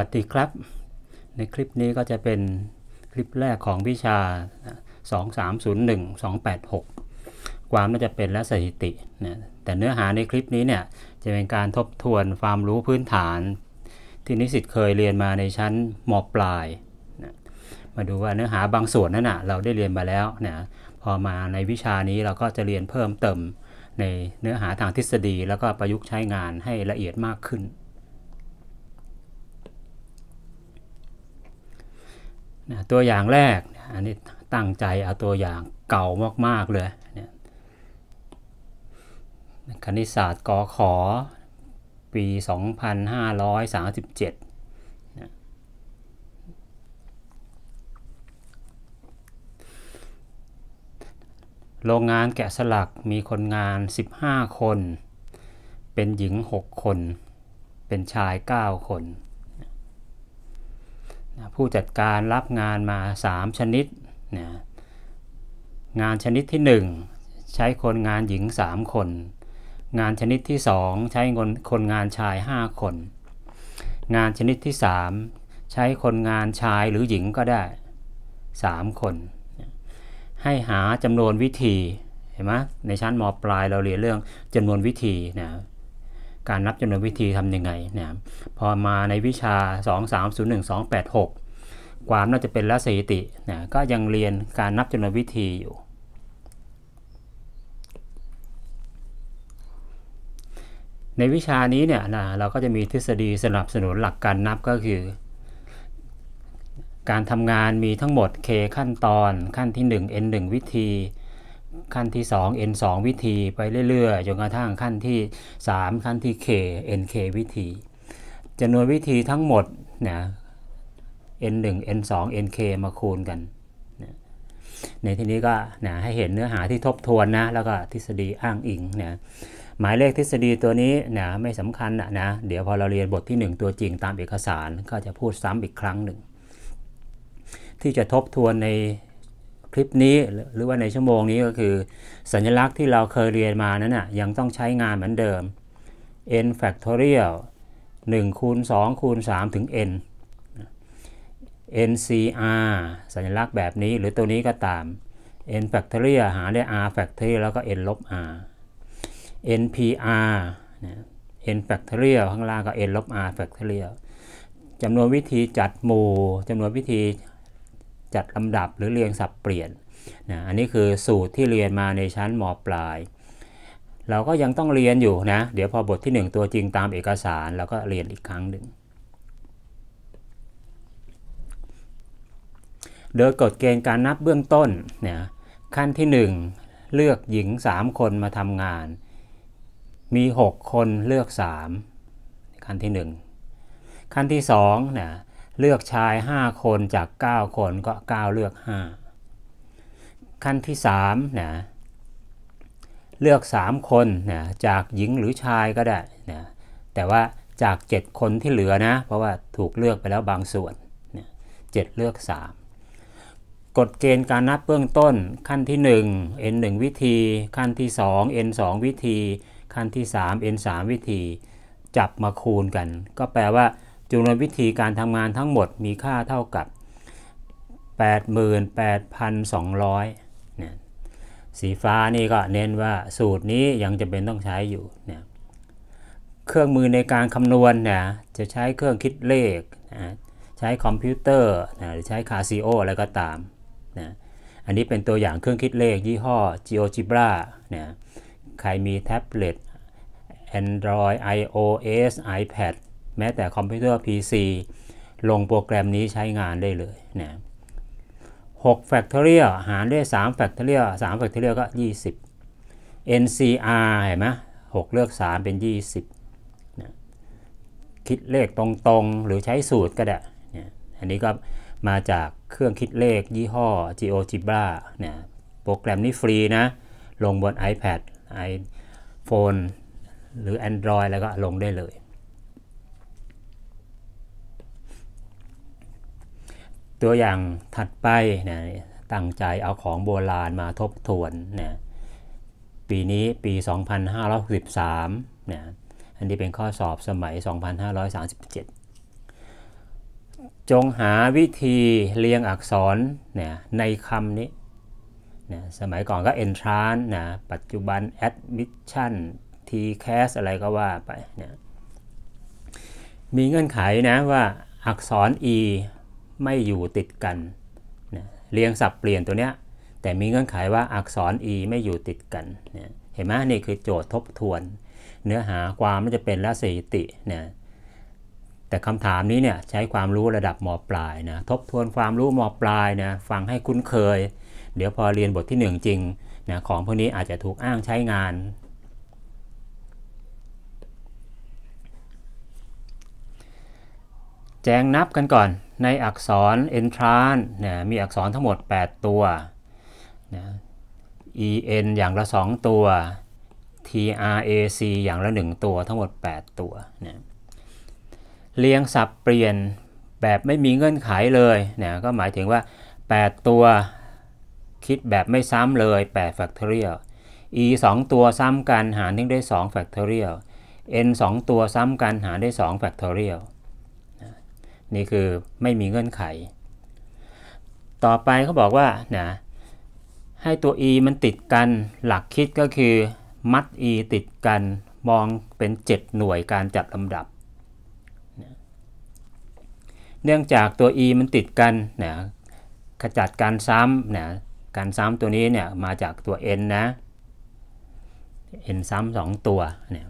วัสดีครับในคลิปนี้ก็จะเป็นคลิปแรกของวิชา 2301286 ความน่าจะเป็นและสถิตินะแต่เนื้อหาในคลิปนี้เนี่ยจะเป็นการทบทวนความรู้พื้นฐาน ที่นิสิตเคยเรียนมาในชั้นมปลายนะมาดูว่าเนื้อหาบางส่วนนั้นนะเราได้เรียนมาแล้วนะพอมาในวิชานี้เราก็จะเรียนเพิ่มเติมในเนื้อหาทางทฤษฎีแล้วก็ประยุกต์ใช้งานให้ละเอียดมากขึ้นนะตัวอย่างแรกอันนี้ตั้งใจเอาตัวอย่างเก่ามาก ๆเลยนะคณิตศาสตร์กอขอปี 2537โรงงานแกะสลักมีคนงาน 15 คน เป็นหญิง 6 คน เป็นชาย 9 คนผู้จัดการรับงานมา 3 ชนิดนะงานชนิดที่ 1 ใช้คนงานหญิง 3 คน งานชนิดที่ 2 ใช้คนคนงานชาย 5 คน งานชนิดที่ 3 ใช้คนงานชายหรือหญิงก็ได้ 3 คนให้หาจำนวนวิธีเห็นไหมในชั้นมปลายเราเรียนเรื่องจำนวนวิธีนะการนับจำนวนวิธีทำยังไงนะพอมาในวิชา 2301286 ความน่าจะเป็นลัสถิตินะก็ยังเรียนการนับจำนวนวิธีอยู่ ในวิชานี้เนี่ยนะเราก็จะมีทฤษฎีสนับสนุนหลักการนับก็คือ การทำงานมีทั้งหมด k ขั้นตอนขั้นที่1 n 1วิธีขั้นที่ 2 n 2วิธีไปเรื่อยๆจนกระทั่งขั้นที่ 3 ขั้นที่ k n k วิธีจำนวนวิธีทั้งหมดนะ n 1 n 2 n k มาคูณกัน ในที่นี้ก็นะให้เห็นเนื้อหาที่ทบทวนนะ แล้วก็ทฤษฎีอ้างอิงนะหมายเลขทฤษฎีตัวนี้นะไม่สำคัญนะนะ เดี๋ยวพอเราเรียนบทที่ 1 ตัวจริงตามเอกสารก็จะพูดซ้ำอีกครั้งหนึ่งที่จะทบทวนในคลิปนี้หรือว่าในชั่วโมงนี้ก็คือ สัญลักษณ์ที่เราเคยเรียนมานั้นนะ่ะยังต้องใช้งานเหมือนเดิม n factorial 1คูณ2คูณ 3 ถึง n ncr สัญลักษณ์แบบนี้หรือตัวนี้ก็ตาม n factorial หาได้ r factorial แล้วก็ n ลบ r npr n factorial ข้างล่างก็ n ลบ r factorial จำนวนวิธีจัดหมู่จำนวนวิธีจัดลำดับหรือเรียงสับเปลี่ยนนะอันนี้คือสูตรที่เรียนมาในชั้นม ปลาย เราก็ยังต้องเรียนอยู่นะ เดี๋ยวพอบทที่ 1 ตัวจริงตามเอกสาร เราก็เรียนอีกครั้งหนึ่ง โดยกฎเกณฑ์การนับเบื้องต้นนะขั้นที่ 1 เลือกหญิง 3 คนมาทำงาน มี 6 คนเลือก 3 ขั้นที่ 1 ขั้นที่2นะเลือกชาย 5 คนจาก 9 คนก็ 9 เลือก 5 ขั้นที่3นะเลือก 3 คนนะจากหญิงหรือชายก็ได้นะแต่ว่าจาก 7 คนที่เหลือนะ เพราะว่าถูกเลือกไปแล้วบางส่วนนะ7เลือก 3 กฎเกณฑ์การนับเบื้องต้นขั้นที่ 1 n 1วิธี ขั้นที่ 2 n 2วิธี ขั้นที่ 3 n 3 วิธี จับมาคูณกัน ก็แปลว่าจำนวิธีการทำงานทั้งหมดมีค่าเท่ากับ 88,200เนี่ย สีฟ้านี่ก็เน้นว่าสูตรนี้ยังจะเป็นต้องใช้อยู่เนี่ยเครื่องมือในการคำนวณเนี่ยจะใช้เครื่องคิดเลขนะใช้คอมพิวเตอร์นะหรือใช้คาซิโออะไรก็ตามนะอันนี้เป็นตัวอย่างเครื่องคิดเลขยี่ห้อ GeoGebra นะใครมีแท็บเล็ต Android iOS iPad แม้แต่คอมพิวเตอร์ PC ลงโปรแกรมนี้ใช้งานได้เลยนะหกแฟกทอรี่หารด้วย3แฟกทอรี่สามแฟกทอรี่ก็ 20 NCR เห็นไหมหกเลือก 3 เป็น 20นะคิดเลขตรงๆหรือใช้สูตรก็ได้นะอันนี้ก็มาจากเครื่องคิดเลขยี่ห้อ GeoGebra นะโปรแกรมนี้ฟรีนะ ลงบน iPad iPhone หรือ Android แล้วก็ลงได้เลยตัวอย่างถัดไปนะตั้งใจเอาของโบราณมาทบทวนนะปีนี้ปี 2563นะอันนี้เป็นข้อสอบสมัย 2537 จงหาวิธีเรียงอักษรนะในคำนี้นะสมัยก่อนก็ entrance นะปัจจุบัน admission tcas อะไรก็ว่าไปนะมีเงื่อนไขนะว่าอักษร e ไม่อยู่ติดกันนะเรียงสับเปลี่ยนตัวเนี้ย แต่มีเงื่อนไขว่าอักษร e ไม่อยู่ติดกันนะเห็นไหมนี่คือโจทย์ทบทวน เนื้อหาความมันจะเป็นและสถิตินะแต่คำถามนี้เนี่ยใช้ความรู้ระดับมปลายนะทบทวนความรู้มปลายนะฟังให้คุ้นเคย เดี๋ยวพอเรียนบทที่หนึ่งจริงนะของพวกนี้อาจจะถูกอ้างใช้งาน แจงนับกันก่อนในอักษร entrance นะมีอักษรทั้งหมด 8 ตัวนะ en อย่างละ 2 ตัว trac อย่างละ 1 ตัว ทั้งหมด 8 ตัวนะเรียงสับเปลี่ยนแบบไม่มีเงื่อนไขเลยนะก็หมายถึงว่า 8 ตัวคิดแบบไม่ซ้ำเลย 8 factorial e 2 ตัวซ้ำกัน หารทิ้งได้ 2 factorial n 2 ตัวซ้ำกัน หารได้ 2 factorial นี่คือไม่มีเงื่อนไข ต่อไปเขาบอกว่า นะ ให้ตัว e มันติดกัน หลักคิดก็คือ มัด e ติดกัน มองเป็น 7 หน่วยการจัดลำดับ เนื่องจากตัว e มันติดกัน นะ ขจัดการซ้ำนะ การซ้ำตัวนี้ เนี่ย มาจากตัว n นะ n ซ้ำสองตัวเนี่ย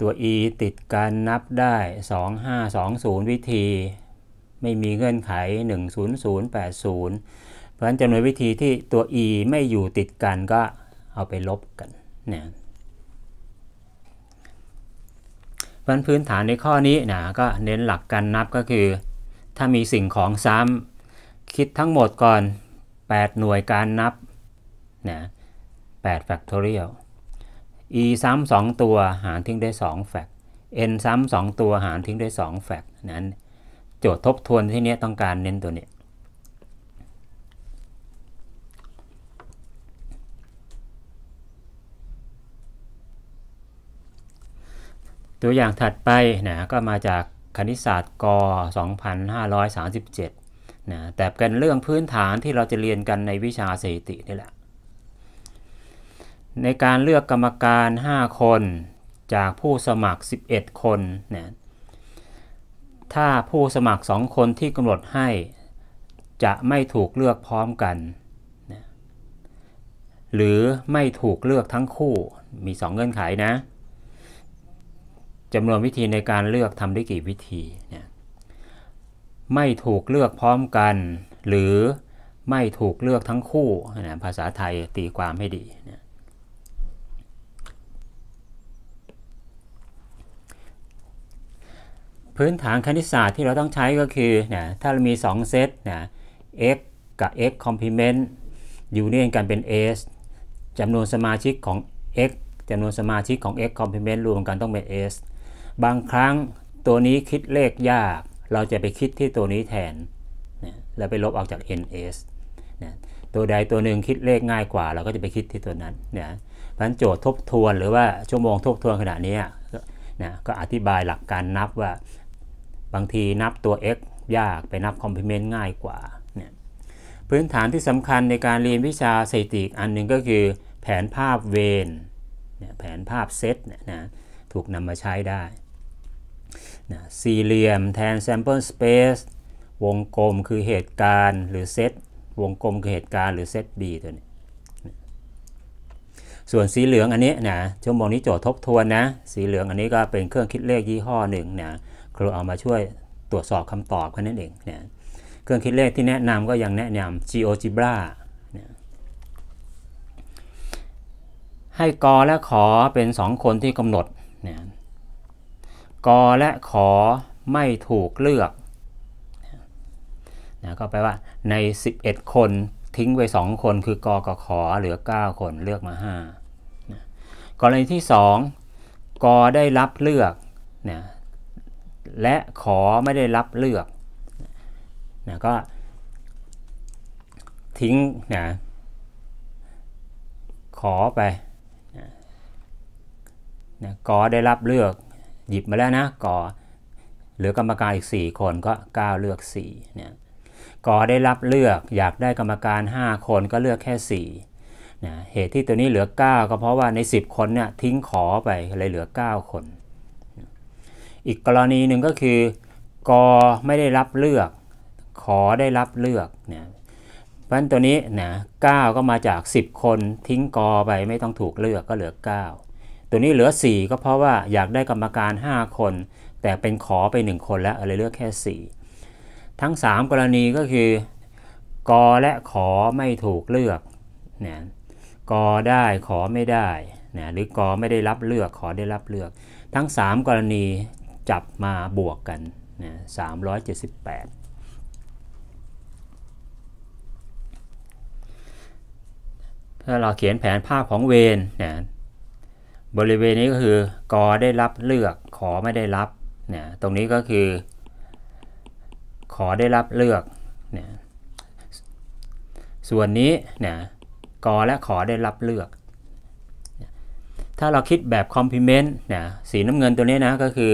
ตัว e ติดการนับได้ 2520 วิธี ไม่มีเงื่อนไข 10080 เพราะฉะนั้นจำนวนวิธีที่ตัว e ไม่อยู่ติดกันก็เอาไปลบกัน เนี่ยพราะพื้นฐานในข้อนี้นะก็เน้นหลักการนับก็คือ ถ้ามีสิ่งของซ้ำคิดทั้งหมดก่อน 8 หน่วยการนับนะ8 factorial e ซ้ำสองตัวหารทิ้งได้2แฟก n ซ้ำสองตัวหารทิ้งได้2แฟก นั้นโจทย์ทบทวนที่นี้ต้องการเน้นตัวนี้ตัวอย่างถัดไปนะก็มาจากคณิตศาสตร์ ก 2537นะแต่เป็นเรื่องพื้นฐานที่เราจะเรียนกันในวิชาสถิตินี่แหละในการเลือกกรรมการ 5 คนจากผู้สมัคร 11 คนเนี่ยถ้าผู้สมัคร 2 คนที่ กำหนดให้จะไม่ถูกเลือกพร้อมกัน หรือไม่ถูกเลือกทั้งคู่ มี 2 เงื่อนไขนะ จำนวนวิธีในการเลือกทำได้กี่วิธีนยไม่ถูกเลือกพร้อมกัน หรือไม่ถูกเลือกทั้งคู่ ภาษาไทยตีความให้ดีนยพื้นฐานคณิตศาสตร์ที่เราต้องใช้ก็คือนะถ้าเรามี 2 เซตนะ x กับ x complement อยู่เนี่นกันเป็น s จำนวนสมาชิกของ x จำนวนสมาชิกของ x complement รวมกันต้องเป็น s บางครั้งตัวนี้คิดเลขยาก เราจะไปคิดที่ตัวนี้แทนนะแล้วไปลบออกจาก ns นะตัวใดตัวหนึ่งคิดเลขง่ายกว่า เราก็จะไปคิดที่ตัวนั้นนะพันโจทย์ทบทวนหรือว่าชั่วโมงทบทวนขณะนี้นะก็อธิบายหลักการนับว่าบางทีนับตัว x ยากไปนับคอมพลีเมนต์ง่ายกว่า เนี่ย พื้นฐานที่สำคัญในการเรียนวิชาสถิติอันหนึ่งก็คือ แผนภาพเวนเนี่ยแผนภาพเซตเนี่ยนะถูกนำมาใช้ได้นะสี่เหลี่ยมแทน sample space วงกลมคือเหตุการณ์หรือเซตวงกลมคือเหตุการณ์หรือเซต B ตัวนี้ ส่วนสีเหลืองอันนี้นะชั่วโมงนี้โจทย์ทบทวนนะ สีเหลืองอันนี้ก็เป็นเครื่องคิดเลขยี่ห้อหนึ่งนะครูเอามาช่วยตรวจสอบคำตอบแค่นั้นเองเนี่ย เครื่องคิดเลขที่แนะนำก็ยังแนะนำ GeoGebra ให้กอและขอเป็นสองคนที่กำหนดนีกอและขอไม่ถูกเลือกนะก็แปลว่าใน 11 คนทิ้งไว้ 2 คนคือกอกับขอเหลือ 9 คนเลือกมา5นะกรณีที่ 2 กอได้รับเลือกนะและขอไม่ได้รับเลือกนะก็ทิ้งนะขอไปนะกอได้รับเลือกหยิบ มาแล้วนะกอเหลือกรรมการอีก 4 คนก็ 9 เลือก4เนี่ยกอได้รับเลือกอยากได้กรรมการ 5 คนก็เลือกแค่4นะเหตุที่ตัวนี้เหลือ 9 ก็เพราะว่าใน 10 คนเนี่ยทิ้งขอไปเลยเหลือ 9 คนอีกกรณีหนึ่งก็คือกอไม่ได้รับเลือก ขอได้รับเลือก เนี่ยเพราะนั้นตัวนี้นะ9ก็มาจาก 10 คน ทิ้งกอไปไม่ต้องถูกเลือกก็เหลือ9ตัวนี้เหลือ 4 ก็เพราะว่าอยากได้กรรมการ 5 คน แต่เป็นขอไป 1 คนแล้วเลยเลือกแค่ 4 ทั้ง 3 กรณีก็คือกอและขอไม่ถูกเลือก เนี่ยกอได้ขอไม่ได้นะหรือกอไม่ได้รับเลือกขอได้รับเลือก ทั้ง 3 กรณีจับมาบวกกันนะ378 ถ้าเราเขียนแผนภาพของเวนนะบริเวณนี้ก็คือ กอได้รับเลือก ขอไม่ได้รับ เนะตรงนี้ก็คือ ขอได้รับเลือก เนะส่วนนี้ เนะกอและขอได้รับเลือก ถ้าเราคิดแบบคอมพลีเมนต์ เนะสีน้ำเงินตัวนี้นะ ก็คือ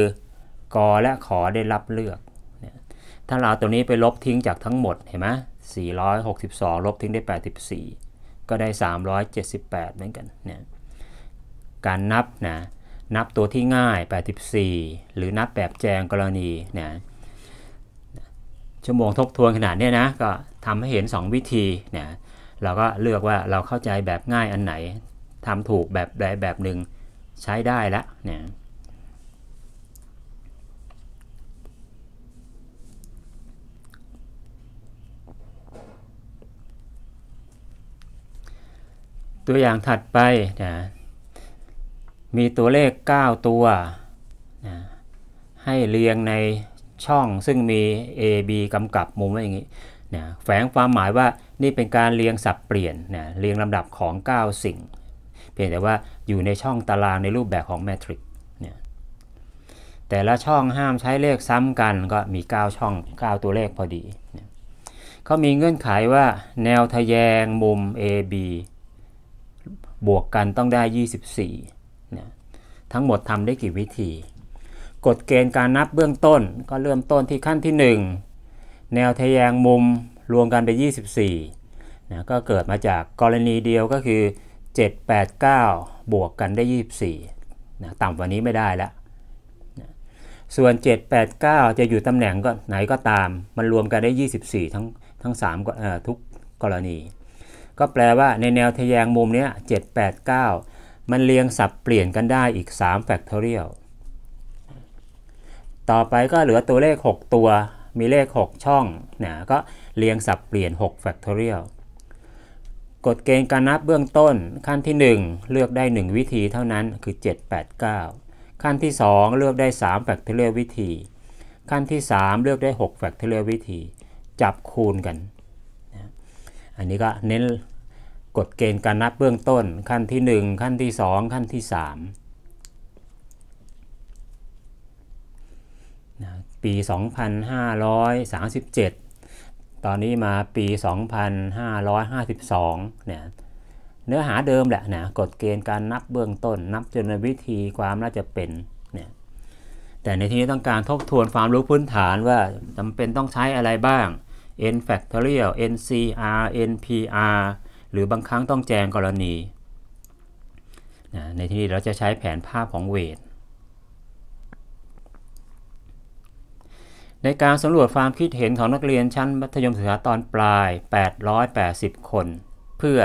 กอและขอได้รับเลือก ถ้าเราตัวนี้ไปลบทิ้งจากทั้งหมดเห็นไหม462 ลบทิ้งได้ 84 ก็ได้ 378 เหมือนกันเนี่ยการนับนะ นับตัวที่ง่าย 84 หรือนับแบบแจงกรณี เนี่ย ชั่วโมงทบทวนขนาดนี้นะ ก็ทำให้เห็น 2 วิธี เนี่ย เราก็เลือกว่าเราเข้าใจแบบง่ายอันไหน ทำถูกแบบใดแบบหนึ่งใช้ได้แล้วเนี่ยตัวอย่างถัดไปนะมีตัวเลข 9 ตัวนะให้เรียงในช่อง ซึ่งมี A B กำกับมุมไว้อย่างนี้นะแฝงความหมายว่านี่เป็นการเรียงสับเปลี่ยนนะเรียงลำดับของ 9 สิ่ง เพียงแต่ว่าอยู่ในช่องตารางในรูปแบบของแมทริกเนแต่ละช่องห้ามใช้เลขซ้ำกันก็มี 9 ช่อง 9 ตัวเลขพอดี เขามีเงื่อนไขว่าแนวทะแยงมุม AB บวกกันต้องได้ 24นะทั้งหมดทำได้กี่วิธี กฎเกณฑ์การนับเบื้องต้นก็เริ่มต้นที่ขั้นที่ 1 แนวทะแยงมุมรวมกันไป24นะก็เกิดมาจากกรณีเดียวก็คือ 789 บวกกันได้ 24นะต่ำกว่านี้ไม่ได้แล้วส่วน 789 จะอยู่ตำแหน่งก็ไหนก็ตาม มันรวมกันได้ 24 ทั้งทั้ง3ทุกกรณีก็แปลว่าในแนวทะแยงมุมเนี้ย789 มันเรียงสับเปลี่ยนกันได้อีก 3 factorial ต่อไปก็เหลือตัวเลข 6 ตัวมีเลข 6 ช่องนยก็เรียงสับเปลี่ยน6 factorial กฎเกณฑ์การนับเบื้องต้นขั้นที่ 1 เลือกได้ 1 วิธีเท่านั้นคือ789 ขั้นที่2เลือกได้3 factorial วิธีขั้นที่ 3 เลือกได้6 factorial วิธีจับคูณกันอันนี้ก็เน้นกฎเกณฑ์การนับเบื้องต้น ขั้นที่ 1 ขั้นที่ 2 ขั้นที่3ปี 2537 ตอนนี้มาปี 2552 เนี่ยเนื้อหาเดิมแหละนะกฎเกณฑ์การนับเบื้องต้น นับจนวิธีความน่าจะเป็นเนี่ยแต่ในที่นี้ต้องการทบทวนความรู้พื้นฐานว่าจำเป็นต้องใช้อะไรบ้าง n factorial n cr n pr หรือบางครั้งต้องแจงกรณี ในที่นี้เราจะใช้แผนภาพของเวท ในการสำรวจความคิดเห็นของนักเรียนชั้นมัธยมศึกษาตอนปลาย 880 คน เพื่อ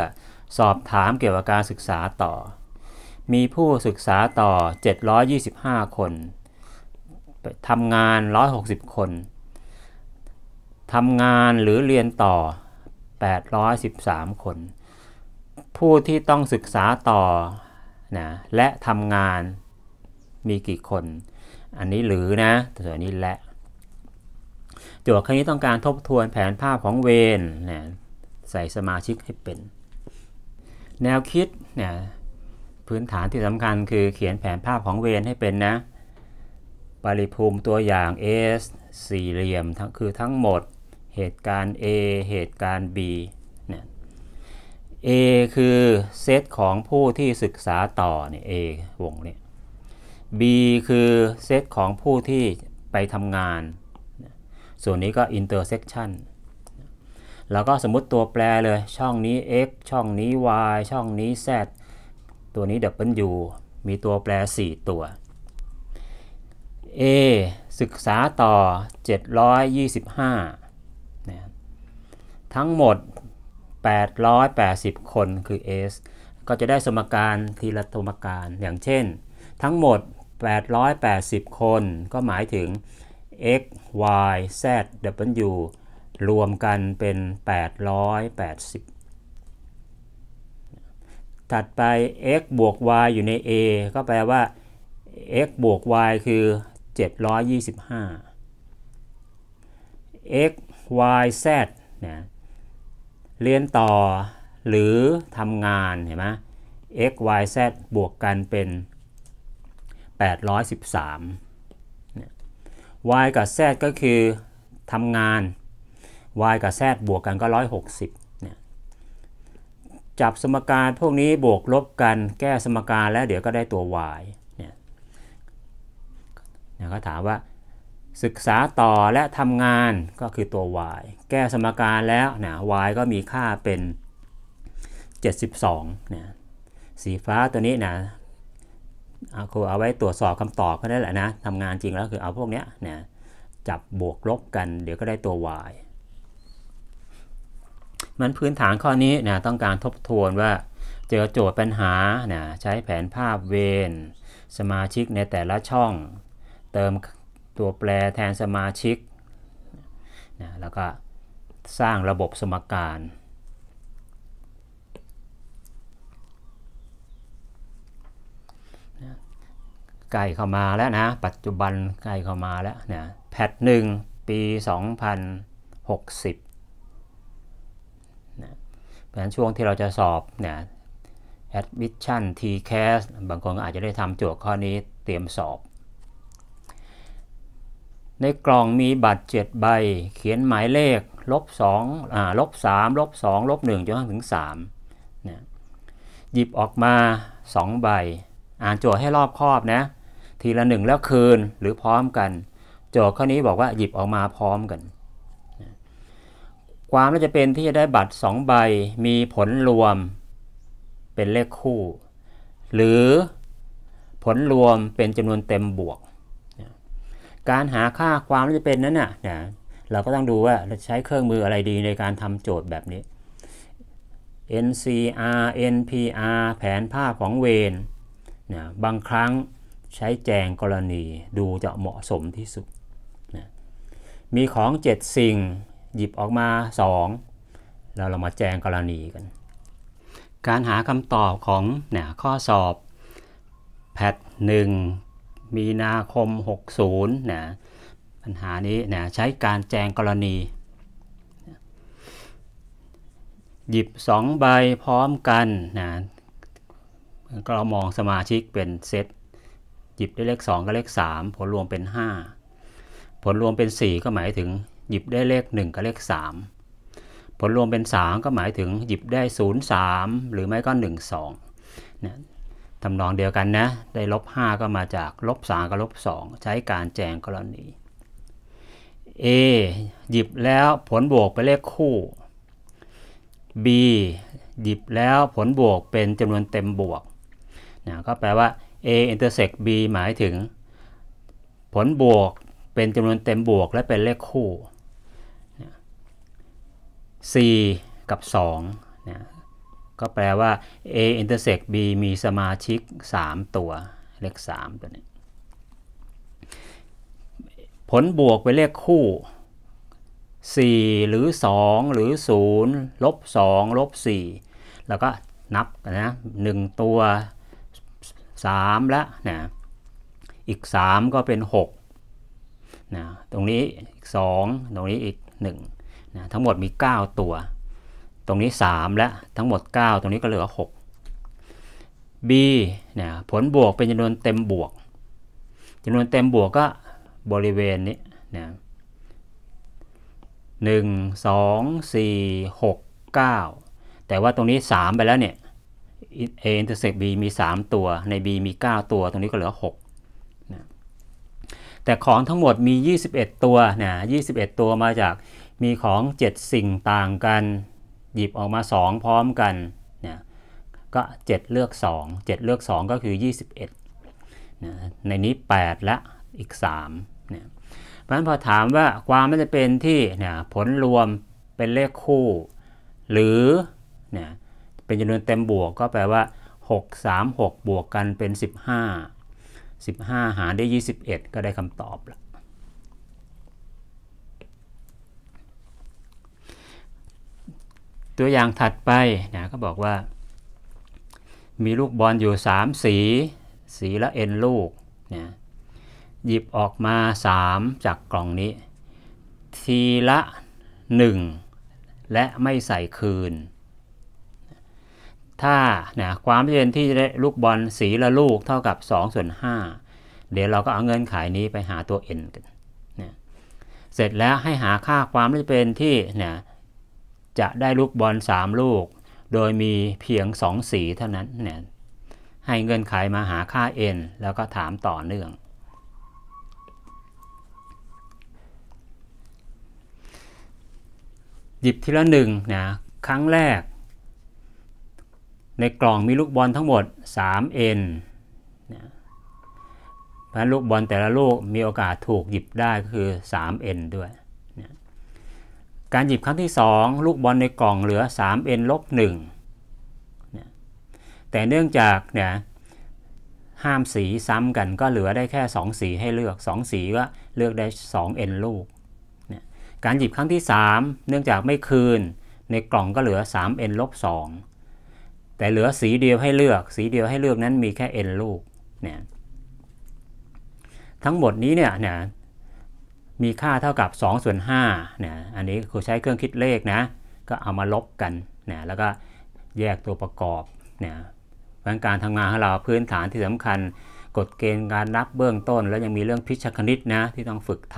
สอบถามเกี่ยวกับการศึกษาต่อ มีผู้ศึกษาต่อ 725 คน ทำงาน 160 คนทำงานหรือเรียนต่อ 813 คน ผู้ที่ต้องศึกษาต่อนะและทำงาน มีกี่คน อันนี้หรือนะส่วนนี้และโจทย์ครั้งนี้ต้องการทบทวนแผนภาพของเวนนะใส่สมาชิกให้เป็น แนวคิดนะพื้นฐานที่สำคัญคือเขียนแผนภาพของเวนให้เป็นนะ ปริภูมิตัวอย่าง S สี่เหลี่ยม คือทั้งหมดเหตุการณ์ A เหตุการณ์ B เนี่ย A คือเซตของผู้ที่ศึกษาต่อเนี่ย A วงเนี่ย B คือเซตของผู้ที่ไปทำงาน ส่วนนี้ก็ intersection แล้วก็สมมติตัวแปรเลย ช่องนี้ x ช่องนี้ y ช่องนี้ z ตัวนี้ w มีตัวแปร 4 ตัว A ศึกษาต่อ 725ทั้งหมด 880 คน คือ S ก็จะได้สมการทีละสมการ อย่างเช่น ทั้งหมด 880 คน ก็หมายถึง x y z w รวมกันเป็น 880 ถัดไป x บวก y อยู่ใน a ก็แปลว่า x บวก y คือ 725 x y z นะเรียนต่อหรือทำงานเห็นไหม x y z บวกกันเป็น 813 y กับ z ก็คือทำงาน y กับ z บวกกันก็ 160เนี่ยจับสมการพวกนี้บวกลบกันแก้สมการแล้วเดี๋ยวก็ได้ตัว y เนี่ยเขาถามว่าศึกษาต่อและทำงานก็คือตัว y แก้สมการแล้วนะ y ก็มีค่าเป็น 72นะสีฟ้าตัวนี้นะเอาคือเอาไว้ตรวจสอบคำตอบก็ได้แหละนะทำงานจริงแล้วคือเอาพวกเนี้ยนะจับบวกลบกันเดี๋ยวก็ได้ตัว y มันพื้นฐานข้อนี้นะต้องการทบทวนว่าเจอโจทย์ปัญหานะใช้แผนภาพเวนสมาชิกในแต่ละช่องเติมตัวแปรแทนสมาชิกนะแล้วก็ สร้างระบบสมการใกล้เข้ามาแล้วนะ ปัจจุบันใกล้เข้ามาแล้วเนะแพทหนึ่งปี 2060นะเพราะฉะนั้นช่วงที่เราจะสอบเนี่ย admission t c a s บางคนอาจจะได้ทำโจทย์ข้อนี้เตรียมสอบในกล่องมีบัตร 7 ใบ เขียนหมายเลขลบสอง่าลบสามลบสองลบหนึ่งจนถึงสามนะหยิบออกมา 2 ใบ อ่านโจทย์ให้รอบครอบนะ ทีละหนึ่งแล้วคืนหรือพร้อมกัน โจทย์ข้อนี้บอกว่าหยิบออกมาพร้อมกัน ความน่าจะเป็นที่จะได้บัตร 2 ใบ มีผลรวม เป็นเลขคู่ หรือผลรวมเป็นจำนวนเต็มบวกการหาค่าความจะเป็นนั้นน่ะเนี่ยเราก็ต้องดูว่าเราใช้เครื่องมืออะไรดีในการทำโจทย์แบบนี้ NCR NPR แผนภาพของเวนนะบางครั้งใช้แจงกรณีดูจะเหมาะสมที่สุดนะมีของ 7 สิ่ง หยิบออกมา2แล้วเรามาแจงกรณีกัน การหาคำตอบของนะข้อสอบแพทหนึ่งมีนาคม 60นะปัญหานี้นะใช้การแจงกรณีหยิบ 2 ใบพร้อมกันนะก็เรามองสมาชิกเป็นเซตหยิบได้เลข2กับเลข3 ผลรวมเป็น 5 ผลรวมเป็น 4 ก็หมายถึงหยิบได้เลข 1กับเลข3 ผลรวมเป็น 3 ก็หมายถึงหยิบได้ 0 3 หรือไม่ก็ 1 2นะทำนองเดียวกันนะได้ลบ 5 ก็มาจากลบ 3 กับลบ 2 ใช้การแจงกรณี A หยิบแล้วผลบวกเป็นเลขคู่ B หยิบแล้วผลบวกเป็นจำนวนเต็มบวกนะก็แปลว่า A intersect B หมายถึง ผลบวกเป็นจำนวนเต็มบวกและเป็นเลขคู่ C กับ 2ก็แปลว่า A intersect B มีสมาชิก 3 ตัว เลข3ตัวนี้ ผลบวกเป็นเลขคู่ 4 หรือ 2 หรือ 0 ลบ 2 ลบ 4 แล้วก็นับนะหนึ่งตัว3แล้วนะอีก 3 ก็เป็น6นะตรงนี้อีก 2 ตรงนี้อีก1นะทั้งหมดมี 9 ตัวตรงนี้ 3 และทั้งหมด 9 ตรงนี้ก็เหลือ 6 b เนี่ยผลบวกเป็นจำนวนเต็มบวกจำนวนเต็มบวกก็บริเวณนี้นหนึ่งสองสี่หกเก้าแต่ว่าตรงนี้ 3 ไปแล้วเนี่ย a อ n t e r s e c t b มี 3 ตัวใน b มี 9 ตัวตรงนี้ก็เหลือ6นะแต่ของทั้งหมดมี 21 ตัวนะ21 ตัวมาจากมีของ 7 สิ่งต่างกันหยิบออกมา 2 พร้อมกันเนี่ยก็ 7 เลือก 2 7 เลือก 2 ก็คือ 21นะในนี้8ละอีก 3เนี่ยเพราะฉะนั้นพอถามว่าความไม่จะเป็นที่เนี่ยผลรวมเป็นเลขคู่ หรือเนี่ยเป็นจำนวนเต็มบวกก็แปลว่า 6 3 6 บวกกันเป็น 15 15 หารได้ 21 ก็ได้คำตอบลวตัวอย่างถัดไปนะก็บอกว่า มีลูกบอลอยู่ 3 สี สีละเอ็นลูกนะหยิบออกมา 3 จากกล่องนี้ ทีละ 1 และไม่ใส่คืน ถ้านะความเย็นที่ได้ลูกบอลสีละลูกเท่ากับ2ส่วน5เดี๋ยวเราก็เอาเงินขายนี้ไปหาตัว n กันนะเสร็จแล้วให้หาค่าความที่เป็นที่นะจะได้ลูกบอล 3 ลูก โดยมีเพียง 2 สีเท่านั้น เนี่ย ให้เงินขายมาหาค่า n แล้วก็ถามต่อเนื่อง หยิบทีละหนึ่งนะครั้งแรก ในกล่องมีลูกบอลทั้งหมด 3n นะเพราะลูกบอลแต่ละลูกมีโอกาสถูกหยิบได้ก็คือ 3n ด้วยการหยิบครั้งที่ 2 ลูกบอลในกล่องเหลือ 3n ลบ 1 แต่เนื่องจากเนี่ยห้ามสีซ้ำกันก็เหลือได้แค่ 2 สีให้เลือก 2 สี ก็เลือกได้ 2n ลูก การหยิบครั้งที่ 3 เนื่องจากไม่คืนในกล่องก็เหลือ 3n ลบ 2 แต่เหลือสีเดียวให้เลือกสีเดียวให้เลือกนั้นมีแค่ n ลูกเนี่ยทั้งหมดนี้เนี่ยเนี่ยมีค่าเท่ากับ2ส่วน5นะอันนี้ครูใช้เครื่องคิดเลขนะ ก็เอามาลบกันนะแล้วก็แยกตัวประกอบนะเพราะการทำงานของเราพื้นฐานที่สำคัญ กฎเกณฑ์การรับเบื้องต้น แล้วยังมีเรื่องพิชคณิตนะที่ต้องฝึกท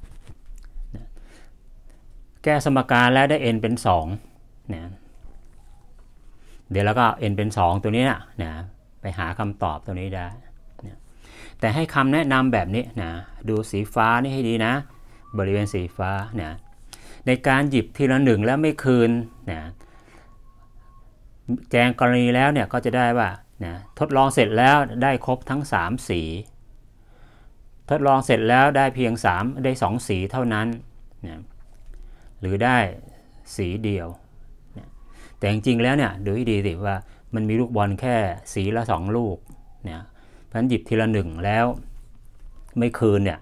ำแก้สมการแล้วได้ n เป็น2นะเดี๋ยวแล้วก็ n เป็น 2 ตัวนี้นะนะ ไปหาคำตอบตัวนี้ได้แต่ให้คำแนะนำแบบนี้นะดูสีฟ้านี่ให้ดีนะ บริเวณสีฟ้านะในการหยิบทีละหนึ่งแล้วไม่คืนนะแจงกรณีแล้วเนี่ยก็จะได้ว่านะทดลองเสร็จแล้วได้ครบทั้ง 3 สี ทดลองเสร็จแล้วได้เพียง 3 ได้ 2 สีเท่านั้นนะหรือได้สีเดียวนะแต่จริงๆแล้วเนี่ยดูให้ดีสิว่ามันมีลูกบอลแค่สีละ 2 ลูกนะเพราะฉะนั้นหยิบทีละหนึ่งแล้วไม่คืนเนี่ย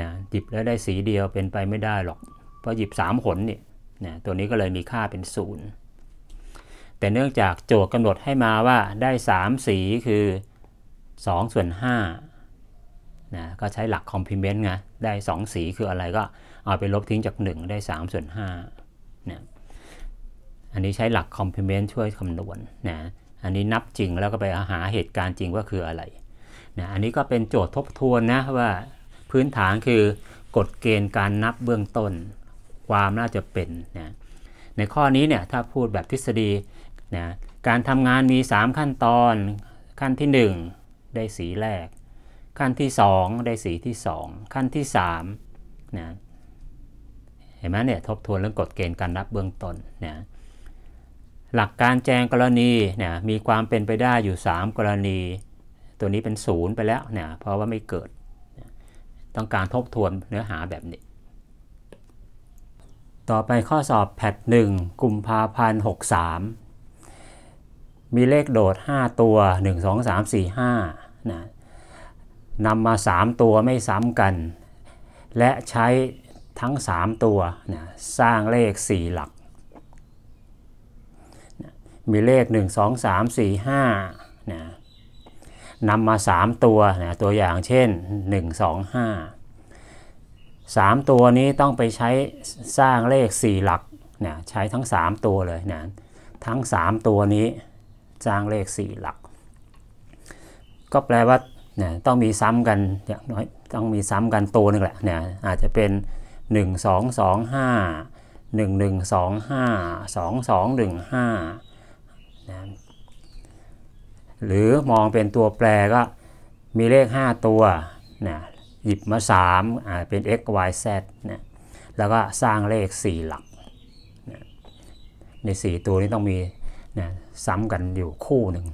นะหยิบแล้วได้สีเดียวเป็นไปไม่ได้หรอก เพราะหยิบ3ผลเนี่ยนะตัวนี้ก็เลยมีค่าเป็นศูนย์แต่เนื่องจากโจทย์กำหนดให้มาว่าได้ 3 สีคือ2ส่วน5นะก็ใช้หลักคอมพลีเมนต์ไงได้ 2 สีคืออะไรก็เอาไปลบทิ้งจาก 1 ได้3ส่วน5นะอันนี้ใช้หลักคอมพลีเมนต์ช่วยคำนวณนนะอันนี้นับจริงแล้วก็ไปหาเหตุการณ์จริงว่าคืออะไรนะอันนี้ก็เป็นโจทย์ทบทวนนะว่าพื้นฐานคือกฎเกณฑ์การนับเบื้องต้น ความน่าจะเป็นนะในข้อนี้เนี่ยถ้าพูดแบบทฤษฎีนะการทำงานมี 3 ขั้นตอน ขั้นที่ 1 ได้สีแรก ขั้นที่ 2 ได้สีที่ 2 ขั้นที่3นะเห็นไหมเนี่ยทบทวนเรื่องกฎเกณฑ์การนับเบื้องต้นนะหลักการแจงกรณีนะมีความเป็นไปได้อยู่ 3 กรณีตัวนี้เป็นศูนย์ไปแล้วเนี่ย เพราะว่าไม่เกิดต้องการทบทวนเนื้อหาแบบนี้ ต่อไปข้อสอบแพทหนึ่งกุมภาพันธ์63 มีเลขโดด 5 ตัว 1 2 3 4 5นะนำมา 3 ตัวไม่ซ้ำกัน และใช้ทั้ง 3 ตัวนะสร้างเลข 4 หลัก มีเลข 1 2 3 4 5นะนำมา 3 ตัวนะตัวอย่างเช่น 1 2 5 3 ตัวนี้ต้องไปใช้สร้างเลข 4 หลักนะใช้ทั้ง 3 ตัวเลยนะทั้ง 3 ตัวนี้สร้างเลข 4 หลัก ก็แปลว่านะต้องมีซ้ำกันอย่างน้อยต้องมีซ้ำกันตัวนึงแหละนะอาจจะเป็น 1 2 2 5 1 1 2 5 2 2 1 5นะหรือมองเป็นตัวแปรก็ มีเลข 5 ตัวนะหยิบมา3อ่าเป็น x y z นะแล้วก็สร้างเลข 4 หลักนะใน 4 ตัวนี้ต้องมีนะซ้ำกันอยู่คู่หนึ่ง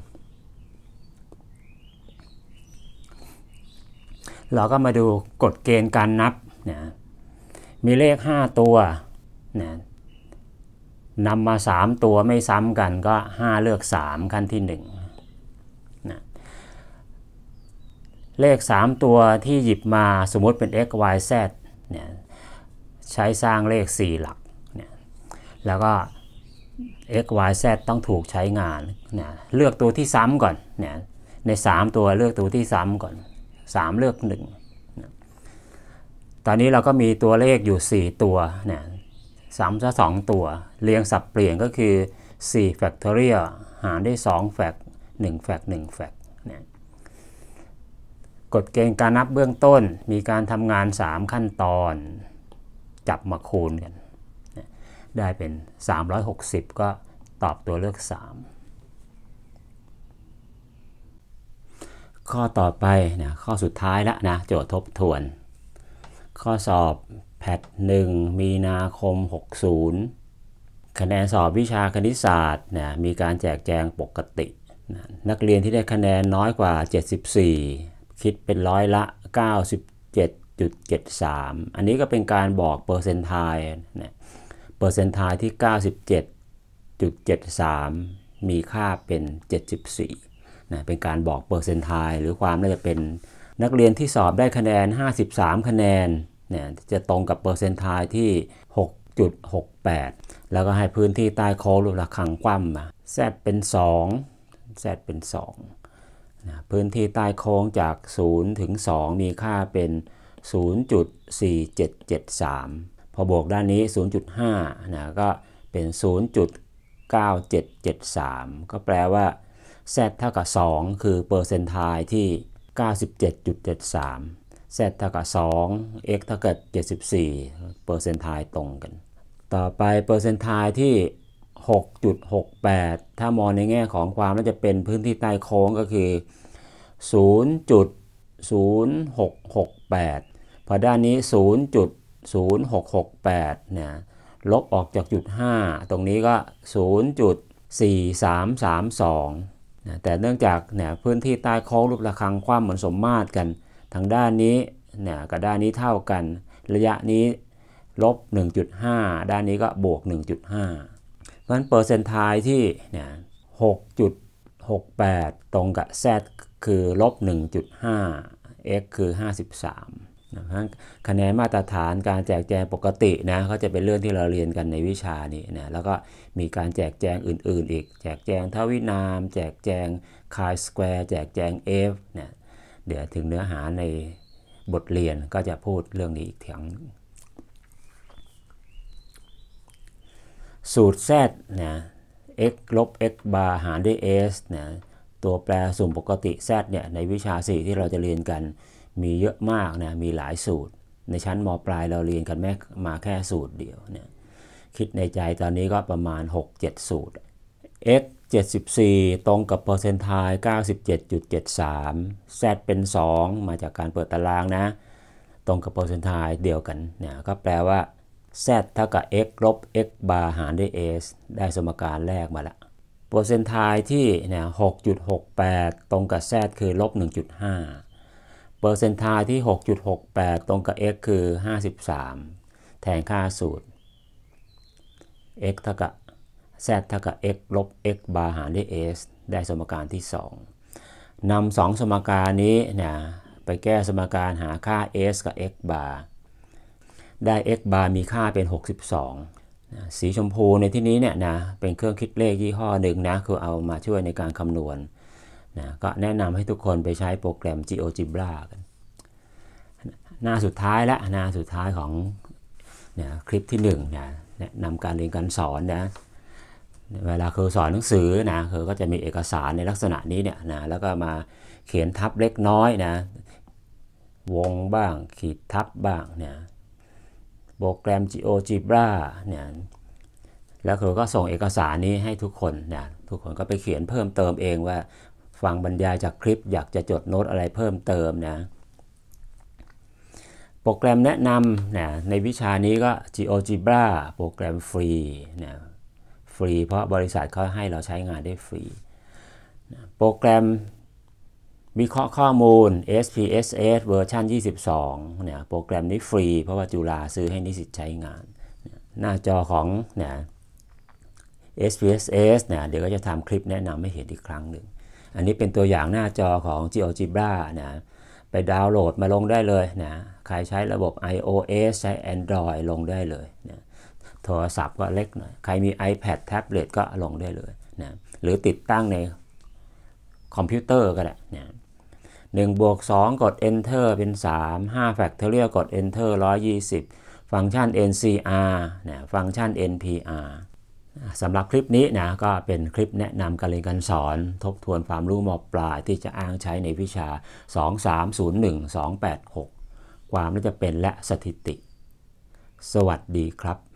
เราก็มาดูกฎเกณฑ์การนับนะมีเลข 5 ตัวนะนำมา 3 ตัวไม่ซ้ำกันก็ 5 เลือก 3 ขั้นที่ 1เลข 3 ตัวที่หยิบมาสมมติเป็น x y z เนี่ยใช้สร้างเลข 4 หลักเนี่ยแล้วก็ x y z ต้องถูกใช้งานเนี่ยเลือกตัวที่ซ้ำก่อนเนี่ยใน 3 ตัวเลือกตัวที่ซ้ำก่อน 3 เลือก 1 ตอนนี้เราก็มีตัวเลขอยู่ 4 ตัวเนี่ยซ้ำซะสองตัว เรียงสับเปลี่ยนก็คือ4 factorial หารด้วย2 fact 1 fact 1 fact เนี่ยกฎเกณฑ์การนับเบื้องต้น มีการทำงาน 3 ขั้นตอน จับมาคูณกัน ได้เป็น 360 ก็ตอบตัวเลือก 3 ข้อต่อไปนะข้อสุดท้ายละนะ โจทย์ทบทวน ข้อสอบ แพทหนึ่งมีนาคม 60 คะแนนสอบวิชาคณิตศาสตร์นะมีการแจกแจงปกตินะนักเรียนที่ได้คะแนนน้อยกว่า 74คิด เป็นร้อยละ 97.73 อันนี้ก็เป็นการบอกเปอร์เซนต์ไทนี่ยเปอร์เซนต์ไทที่ 97.73 มีค่าเป็น 74นะเป็นการบอกเปอร์เซนต์ไทหรือความน่าจะเป็นนักเรียนที่สอบได้คะแนน 53 คะแนน เนี่ย จะตรงกับเปอร์เซนต์ไทที่ 6.68 แล้วก็ให้พื้นที่ใต้โค้งรูอระคังคว่ำมาแดเป็น2ดเป็น 2นะพื้นที่ใต้โค้งจาก 0 ถึง 2 มีค่าเป็น 0.4773 พอบวกด้านนี้ 0.5นะก็เป็น 0.9773 ก็แปลว่า z เท่ากับ 2 คือเปอร์เซนทายทที่ 97.73 z เท่ากับ 2 x เท่ากับ 74 เปอร์เซนทายตรงกัน ต่อไปเปอร์เซนทายทที่6.68 ถ้ามองในแง่ของความน่าจะเป็นพื้นที่ใต้โค้งก็คือ 0.0668 พอด้านนี้ 0.0668เนี่ยลบออกจากจุด5ตรงนี้ก็ 0.4332นะแต่เนื่องจากเนี่ยพื้นที่ใต้โค้งรูประฆังความเหมือนสมมาตรกัน ทางด้านนี้เนี่ยกับด้านนี้เท่ากัน ระยะนี้ลบ 1.5 ด้านนี้ก็บวก 1.5เพราะฉะนั้นเปอร์เซนต์ยที่เนี่ยหกจุดหกแปดตรงกับ z คือ ลบหนึ่งจุดห้า x คือห้าสิบามนะครับคะแนนมาตรฐานการแจกแจงปกตินะ ก็จะเป็นเรื่องที่เราเรียนกันในวิชานี้นะ แล้วก็มีการแจกแจงอื่นๆอีก แจกแจงทวินาม แจกแจงคายสแควร์แจกแจง f เนี่ยเดี๋ยวถึงเนื้อหาในบทเรียนก็จะพูดเรื่องนี้อีกทั้งสูตร z นะ x ลบ x บาร์หารด้วย s นะตัวแปรสุ่มปกติ z เนี่ยในวิชา4ที่เราจะเรียนกันมีเยอะมากนะมีหลายสูตร ในชั้น ม ปลายเราเรียนกันแม่มาแค่สูตรเดียวเนี่ยคิดในใจตอนนี้ก็ประมาณ 6-7 สูตร x 74 ตรงกับเปอร์เซนต์ไทย97.73 z เป็น 2 มาจากการเปิดตารางนะ ตรงกับเปอร์เซนต์ไทยเดียวกัน เนี่ย ก็แปลว่า z เท่ากับ x ลบ x บาร์หารด้วย s ได้สมการแรกมาละเปอร์เซนต์ยที่เนี่ย6.68 ตรงกับ z คือลบ1.5เปอร์เซนต์ยที่ 6.68 ตรงกับ x คือ 53 แทนค่าสูตร x เท่ากับ z เท่ากับ x ลบ x บาร์หารด้วย s ได้สมการที่ 2นำสองสมการนี้เนี่ยไปแก้สมการหาค่า s กับ x บาร์ได้ x bar มีค่าเป็น 62 สีชมพูในที่นี้เนี่ยนะ เป็นเครื่องคิดเลขยี่ห้อหนึ่งนะ คือเอามาช่วยในการคำนวณนะก็แนะนำให้ทุกคนไปใช้โปรแกรม GeoGebra กัน หน้าสุดท้ายและ หน้าสุดท้ายของเนี่ยคลิปที่ 1นึ่งนะแนะนำการเรียนการสอนนะ เวลาเคอสอนหนังสือนะเคอก็จะมีเอกสารในลักษณะนี้เนี่ยนะ แล้วก็มาเขียนทับเล็กน้อยนะ วงบ้าง ขีดทับบ้างเนี่ยโปรแกรม GeoGebra เนี่ย แล้วเขาก็ส่งเอกสารนี้ให้ทุกคนเนี่ยทุกคนก็ไปเขียนเพิ่มเติมเองว่าฟังบรรยายจากคลิปอยากจะจดโน้ตอะไรเพิ่มเติมนะ โปรแกรมแนะนำน่ย ในวิชานี้ก็ GeoGebra โปรแกรมฟรีนยฟรี เพราะบริษัทเขาให้เราใช้งานได้ฟรี โปรแกรมวิเคราะห์ข้อมูล SPSS เวอร์ชัน22เนี่ยโปรแกรมนี้ฟรีเพราะว่าจุฬาซื้อให้นิสิตใช้งาน หน้าจอของเนี่ย SPSS เนี่ยเดี๋ยวก็จะทำคลิปแนะนำให้เห็นอีกครั้งหนึ่ง อันนี้เป็นตัวอย่างหน้าจอของ GeoGebra นะไปดาวน์โหลดมาลงได้เลยนะใครใช้ระบบ iOS ใช้ Android ลงได้เลยนะโทรศัพท์ก็เล็กหน่อย ใครมี iPad แท็บเล็ตก็ลงได้เลยนะหรือติดตั้งในคอมพิวเตอร์ก็ได้นะ1บวก2 กด enter เป็น 3 5 factorial กด enter 120 ฟังก์ชัน ncr นะฟังก์ชัน npr สำหรับคลิปนี้นะก็เป็นคลิปแนะนำการเรียนการสอนทบทวนความรู้มอปลายที่จะอ้างใช้ในวิชา 2301286 ความน่าจะเป็นและสถิติ สวัสดีครับ